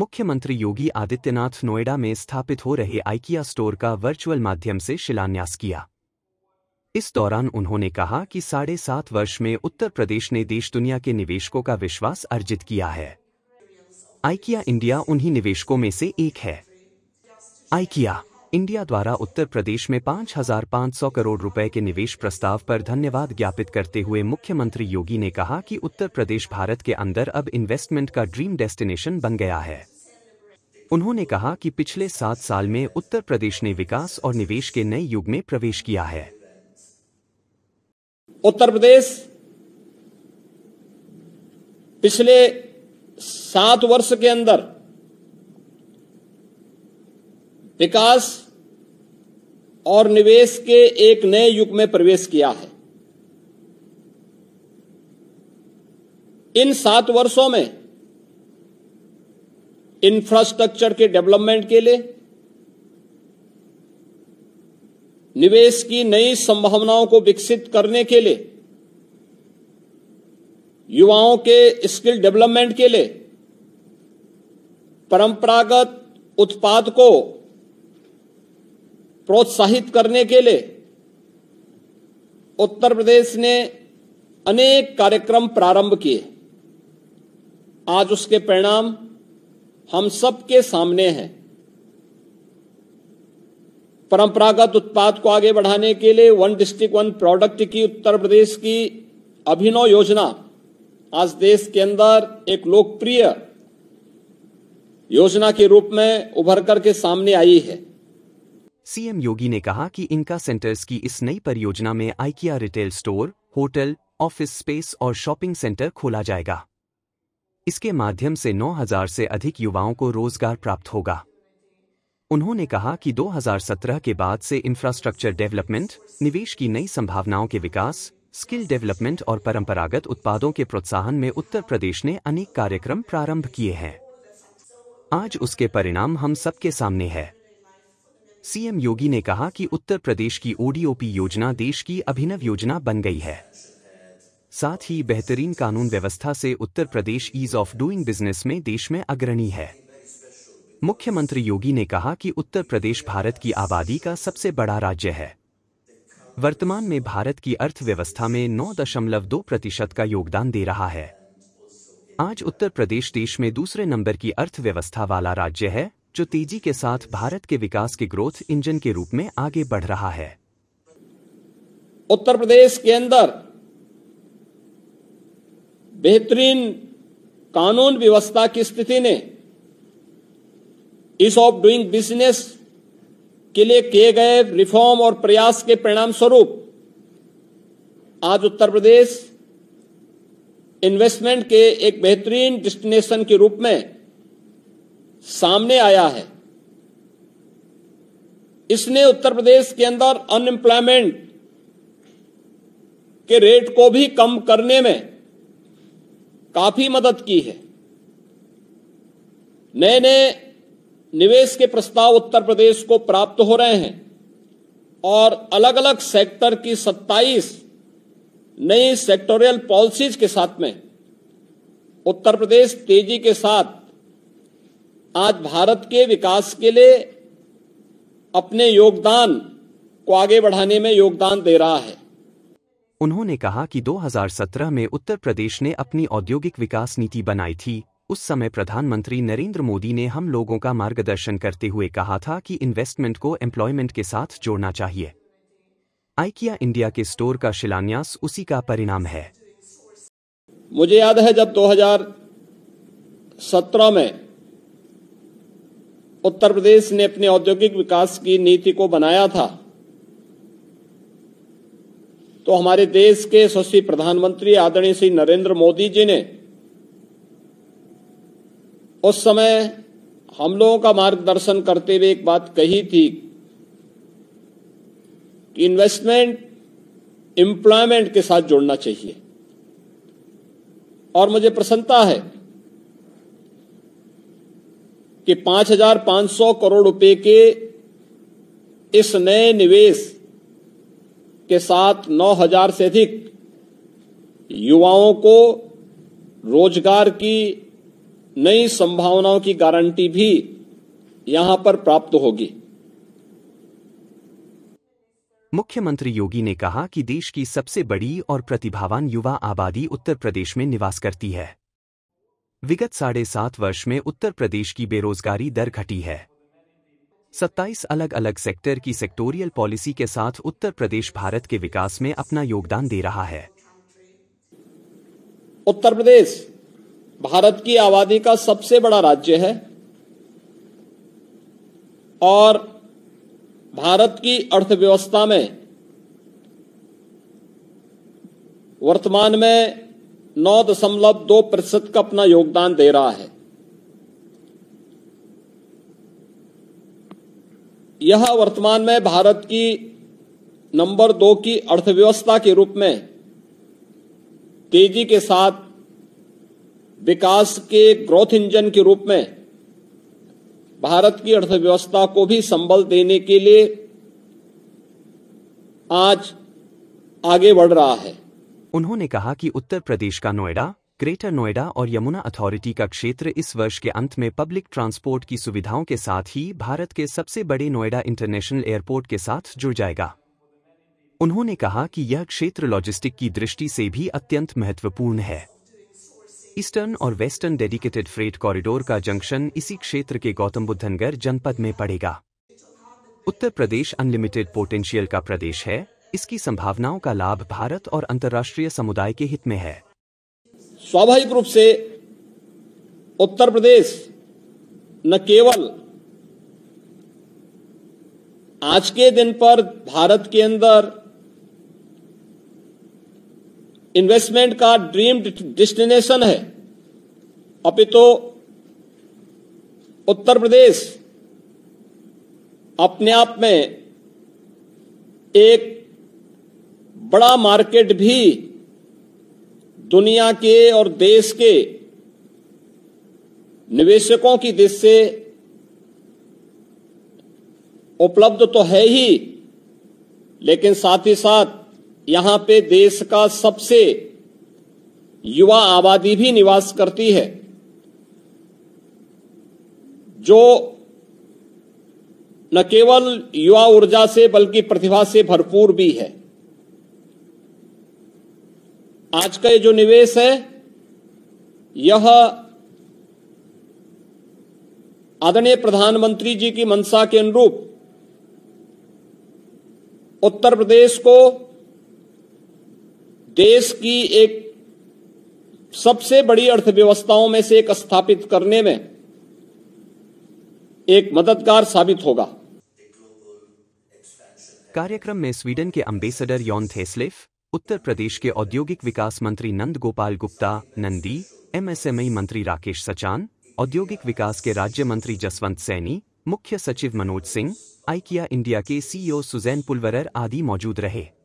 मुख्यमंत्री योगी आदित्यनाथ नोएडा में स्थापित हो रहे आइकिया स्टोर का वर्चुअल माध्यम से शिलान्यास किया इस दौरान उन्होंने कहा कि साढ़े सात वर्ष में उत्तर प्रदेश ने देश दुनिया के निवेशकों का विश्वास अर्जित किया है आइकिया इंडिया उन्हीं निवेशकों में से एक है आइकिया इंडिया द्वारा उत्तर प्रदेश में 5,500 करोड़ रुपए के निवेश प्रस्ताव पर धन्यवाद ज्ञापित करते हुए मुख्यमंत्री योगी ने कहा कि उत्तर प्रदेश भारत के अंदर अब इन्वेस्टमेंट का ड्रीम डेस्टिनेशन बन गया है उन्होंने कहा कि पिछले सात साल में उत्तर प्रदेश ने विकास और निवेश के नए युग में प्रवेश किया है उत्तर प्रदेश पिछले सात वर्ष के अंदर विकास और निवेश के एक नए युग में प्रवेश किया है इन सात वर्षों में इंफ्रास्ट्रक्चर के डेवलपमेंट के लिए निवेश की नई संभावनाओं को विकसित करने के लिए युवाओं के स्किल डेवलपमेंट के लिए परंपरागत उत्पाद को प्रोत्साहित करने के लिए उत्तर प्रदेश ने अनेक कार्यक्रम प्रारंभ किए आज उसके परिणाम हम सबके सामने हैं परंपरागत उत्पाद को आगे बढ़ाने के लिए वन डिस्ट्रिक्ट वन प्रोडक्ट की उत्तर प्रदेश की अभिनव योजना आज देश के अंदर एक लोकप्रिय योजना के रूप में उभर करके सामने आई है सीएम योगी ने कहा कि इनका सेंटर्स की इस नई परियोजना में IKEA retail store hotel office space और शॉपिंग सेंटर खोला जाएगा इसके माध्यम से 9000 से अधिक युवाओं को रोजगार प्राप्त होगा उन्होंने कहा कि 2017 के बाद से इंफ्रास्ट्रक्चर डेवलपमेंट निवेश की नई संभावनाओं के विकास स्किल डेवलपमेंट और परंपरागत उत्पादों के प्रोत्साहन में उत्तर प्रदेश ने अनेक कार्यक्रम प्रारंभ किए हैं आज उसके परिणाम हम सबके सामने है सीएम योगी ने कहा कि उत्तर प्रदेश की ओडीओपी योजना देश की अभिनव योजना बन गई है साथ ही बेहतरीन कानून व्यवस्था से Uttar Pradesh ease of doing business में देश में अग्रणी है मुख्यमंत्री योगी ने कहा कि उत्तर प्रदेश भारत की आबादी का सबसे बड़ा राज्य है वर्तमान में भारत की अर्थव्यवस्था में दो प्रतिशत का योगदान दे रहा है आज उत्तर प्रदेश देश में दूसरे नंबर की अर्थव्यवस्था वाला राज्य है जो तेजी के साथ भारत के विकास के ग्रोथ इंजन के रूप में आगे बढ़ रहा है उत्तर प्रदेश के अंदर बेहतरीन कानून व्यवस्था की स्थिति ने इस ऑफ डूइंग बिजनेस के लिए किए गए रिफॉर्म और प्रयास के परिणाम स्वरूप आज उत्तर प्रदेश इन्वेस्टमेंट के एक बेहतरीन डेस्टिनेशन के रूप में सामने आया है इसने उत्तर प्रदेश के अंदर अनएम्प्लॉयमेंट के रेट को भी कम करने में काफी मदद की है नए नए निवेश के प्रस्ताव उत्तर प्रदेश को प्राप्त हो रहे हैं और अलग अलग सेक्टर की 27 नई सेक्टोरियल पॉलिसीज के साथ में उत्तर प्रदेश तेजी के साथ आज भारत के विकास के लिए अपने योगदान को आगे बढ़ाने में योगदान दे रहा है उन्होंने कहा कि 2017 में उत्तर प्रदेश ने अपनी औद्योगिक विकास नीति बनाई थी उस समय प्रधानमंत्री नरेंद्र मोदी ने हम लोगों का मार्गदर्शन करते हुए कहा था कि इन्वेस्टमेंट को एम्प्लॉयमेंट के साथ जोड़ना चाहिए आइकिया इंडिया के स्टोर का शिलान्यास उसी का परिणाम है मुझे याद है जब 2017 में उत्तर प्रदेश ने अपने औद्योगिक विकास की नीति को बनाया था तो हमारे देश के यशस्वी प्रधानमंत्री आदरणीय श्री नरेंद्र मोदी जी ने उस समय हम लोगों का मार्गदर्शन करते हुए एक बात कही थी कि इन्वेस्टमेंट एम्प्लॉयमेंट के साथ जोड़ना चाहिए और मुझे प्रसन्नता है कि 5,500 करोड़ रुपए के इस नए निवेश के साथ 9,000 से अधिक युवाओं को रोजगार की नई संभावनाओं की गारंटी भी यहां पर प्राप्त होगी मुख्यमंत्री योगी ने कहा कि देश की सबसे बड़ी और प्रतिभावान युवा आबादी उत्तर प्रदेश में निवास करती है विगत साढ़े सात वर्ष में उत्तर प्रदेश की बेरोजगारी दर घटी है 27 अलग अलग सेक्टर की सेक्टोरियल पॉलिसी के साथ उत्तर प्रदेश भारत के विकास में अपना योगदान दे रहा है उत्तर प्रदेश भारत की आबादी का सबसे बड़ा राज्य है और भारत की अर्थव्यवस्था में वर्तमान में नौ दशमलव दो प्रतिशत का अपना योगदान दे रहा है यह वर्तमान में भारत की नंबर दो की अर्थव्यवस्था के रूप में तेजी के साथ विकास के ग्रोथ इंजन के रूप में भारत की अर्थव्यवस्था को भी संबल देने के लिए आज आगे बढ़ रहा है उन्होंने कहा कि उत्तर प्रदेश का नोएडा ग्रेटर नोएडा और यमुना अथॉरिटी का क्षेत्र इस वर्ष के अंत में पब्लिक ट्रांसपोर्ट की सुविधाओं के साथ ही भारत के सबसे बड़े नोएडा इंटरनेशनल एयरपोर्ट के साथ जुड़ जाएगा उन्होंने कहा कि यह क्षेत्र लॉजिस्टिक की दृष्टि से भी अत्यंत महत्वपूर्ण है ईस्टर्न और वेस्टर्न डेडिकेटेड फ्रेट कॉरिडोर का जंक्शन इसी क्षेत्र के गौतम बुद्धनगर जनपद में पड़ेगा उत्तर प्रदेश अनलिमिटेड पोटेंशियल का प्रदेश है इसकी संभावनाओं का लाभ भारत और अंतर्राष्ट्रीय समुदाय के हित में है स्वाभाविक रूप से उत्तर प्रदेश न केवल आज के दिन पर भारत के अंदर इन्वेस्टमेंट का ड्रीम डेस्टिनेशन है अपितु तो उत्तर प्रदेश अपने आप में एक बड़ा मार्केट भी दुनिया के और देश के निवेशकों की दिश से उपलब्ध तो है ही लेकिन साथ ही साथ यहां पे देश का सबसे युवा आबादी भी निवास करती है जो न केवल युवा ऊर्जा से बल्कि प्रतिभा से भरपूर भी है आज का ये जो निवेश है यह आदरणीय प्रधानमंत्री जी की मंशा के अनुरूप उत्तर प्रदेश को देश की एक सबसे बड़ी अर्थव्यवस्थाओं में से एक स्थापित करने में एक मददगार साबित होगा कार्यक्रम में स्वीडन के अंबेसडर योन थेस्लिफ उत्तर प्रदेश के औद्योगिक विकास मंत्री नंद गोपाल गुप्ता नंदी एमएसएमई मंत्री राकेश सचान औद्योगिक विकास के राज्य मंत्री जसवंत सैनी मुख्य सचिव मनोज सिंह आइकिया इंडिया के सीईओ सुजैन पुलवरर आदि मौजूद रहे